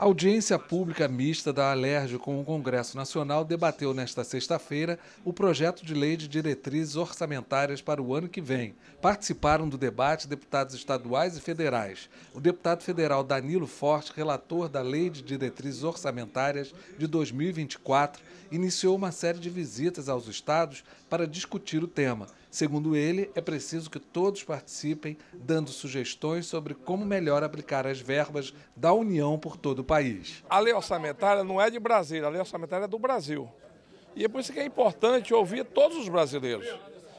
A audiência pública mista da Alerj com o Congresso Nacional debateu nesta sexta-feira o projeto de lei de diretrizes orçamentárias para o ano que vem. Participaram do debate deputados estaduais e federais. O deputado federal Danilo Forte, relator da Lei de Diretrizes Orçamentárias de 2024, iniciou uma série de visitas aos estados para discutir o tema. Segundo ele, é preciso que todos participem, dando sugestões sobre como melhor aplicar as verbas da União por todo o país. A lei orçamentária não é de Brasília, a lei orçamentária é do Brasil. E é por isso que é importante ouvir todos os brasileiros.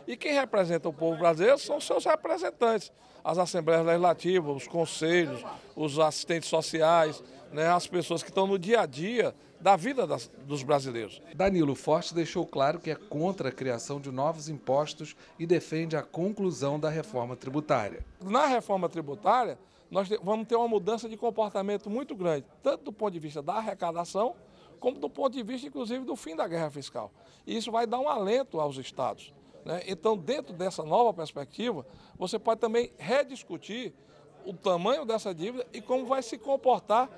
E quem representa o povo brasileiro são seus representantes, as assembleias legislativas, os conselhos, os assistentes sociais, né, as pessoas que estão no dia a dia da vida das, dos brasileiros. Danilo Forte deixou claro que é contra a criação de novos impostos e defende a conclusão da reforma tributária. Na reforma tributária, nós vamos ter uma mudança de comportamento muito grande, tanto do ponto de vista da arrecadação, como do ponto de vista, inclusive, do fim da guerra fiscal. E isso vai dar um alento aos estados. Né? Então, dentro dessa nova perspectiva, você pode também rediscutir o tamanho dessa dívida e como vai se comportar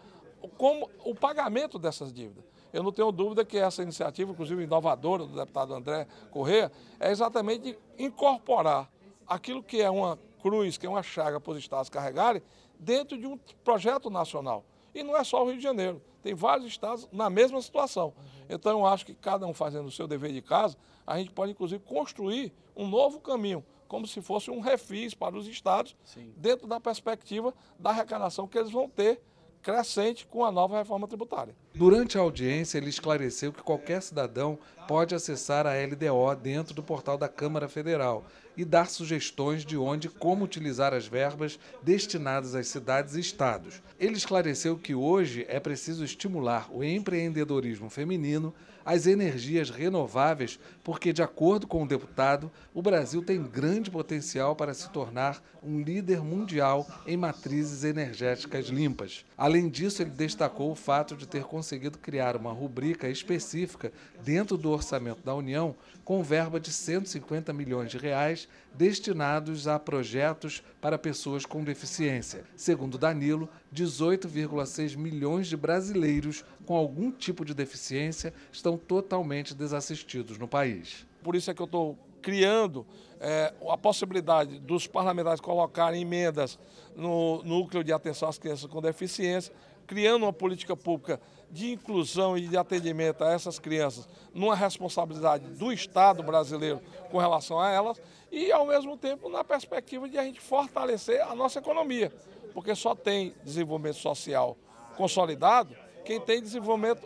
como o pagamento dessas dívidas. Eu não tenho dúvida que essa iniciativa, inclusive inovadora do deputado André Corrêa, é exatamente de incorporar aquilo que é uma cruz, que é uma chaga para os estados carregarem, dentro de um projeto nacional. E não é só o Rio de Janeiro, tem vários estados na mesma situação. Então, eu acho que cada um fazendo o seu dever de casa, a gente pode, inclusive, construir um novo caminho, como se fosse um refis para os estados, Sim. dentro da perspectiva da arrecadação que eles vão ter crescente com a nova reforma tributária. Durante a audiência, ele esclareceu que qualquer cidadão pode acessar a LDO dentro do portal da Câmara Federal e dar sugestões de onde e como utilizar as verbas destinadas às cidades e estados. Ele esclareceu que hoje é preciso estimular o empreendedorismo feminino, as energias renováveis, porque, de acordo com o deputado, o Brasil tem grande potencial para se tornar um líder mundial em matrizes energéticas limpas. Além disso, ele destacou o fato de ter conseguido criar uma rubrica específica dentro do orçamento da União com verba de 150 milhões de reais reais destinados a projetos para pessoas com deficiência. Segundo Danilo, 18,6 milhões de brasileiros com algum tipo de deficiência estão totalmente desassistidos no país. Por isso é que eu estou tô criando é, a possibilidade dos parlamentares colocarem emendas no núcleo de atenção às crianças com deficiência, criando uma política pública de inclusão e de atendimento a essas crianças, numa responsabilidade do Estado brasileiro com relação a elas, e ao mesmo tempo na perspectiva de a gente fortalecer a nossa economia, porque só tem desenvolvimento social consolidado quem tem desenvolvimento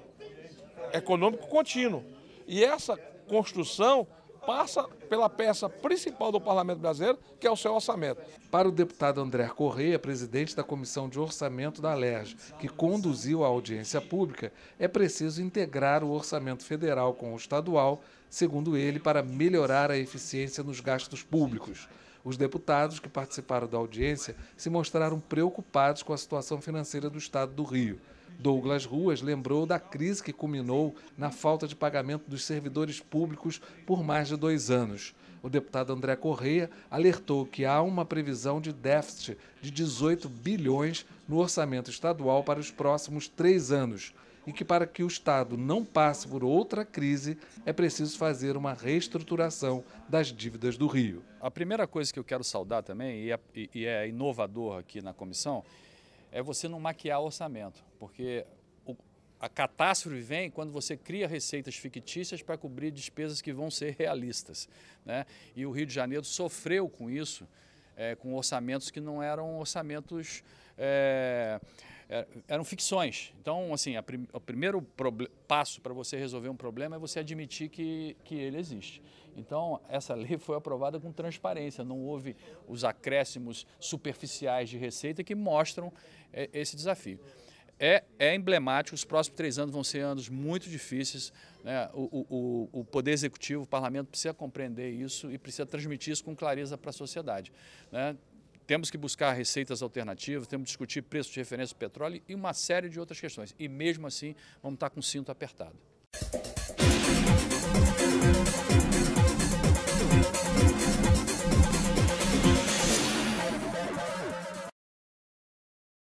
econômico contínuo. E essa construção passa pela peça principal do Parlamento Brasileiro, que é o seu orçamento. Para o deputado André Correia, presidente da Comissão de Orçamento da LERJ, que conduziu a audiência pública, é preciso integrar o orçamento federal com o estadual, segundo ele, para melhorar a eficiência nos gastos públicos. Os deputados que participaram da audiência se mostraram preocupados com a situação financeira do Estado do Rio. Douglas Ruas lembrou da crise que culminou na falta de pagamento dos servidores públicos por mais de dois anos. O deputado André Correia alertou que há uma previsão de déficit de 18 bilhões no orçamento estadual para os próximos três anos e que, para que o Estado não passe por outra crise, é preciso fazer uma reestruturação das dívidas do Rio. A primeira coisa que eu quero saudar também, e é, é inovador aqui na comissão, é você não maquiar o orçamento, porque o, a catástrofe vem quando você cria receitas fictícias para cobrir despesas que vão ser realistas. Né? E o Rio de Janeiro sofreu com isso, é, com orçamentos que não eram orçamentos. É, é eram ficções. Então, assim, a prim, o primeiro problema passo para você resolver um problema é você admitir que, que ele existe. Então, essa lei foi aprovada com transparência, não houve os acréscimos superficiais de receita que mostram é, esse desafio. É, é, emblemático, os próximos três anos vão ser anos muito difíceis. Né? O, o, o, Poder Executivo, o Parlamento precisa compreender isso e precisa transmitir isso com clareza para a sociedade. Né? Temos que buscar receitas alternativas, temos que discutir preços de referência do petróleo e uma série de outras questões. E mesmo assim, vamos estar com o cinto apertado.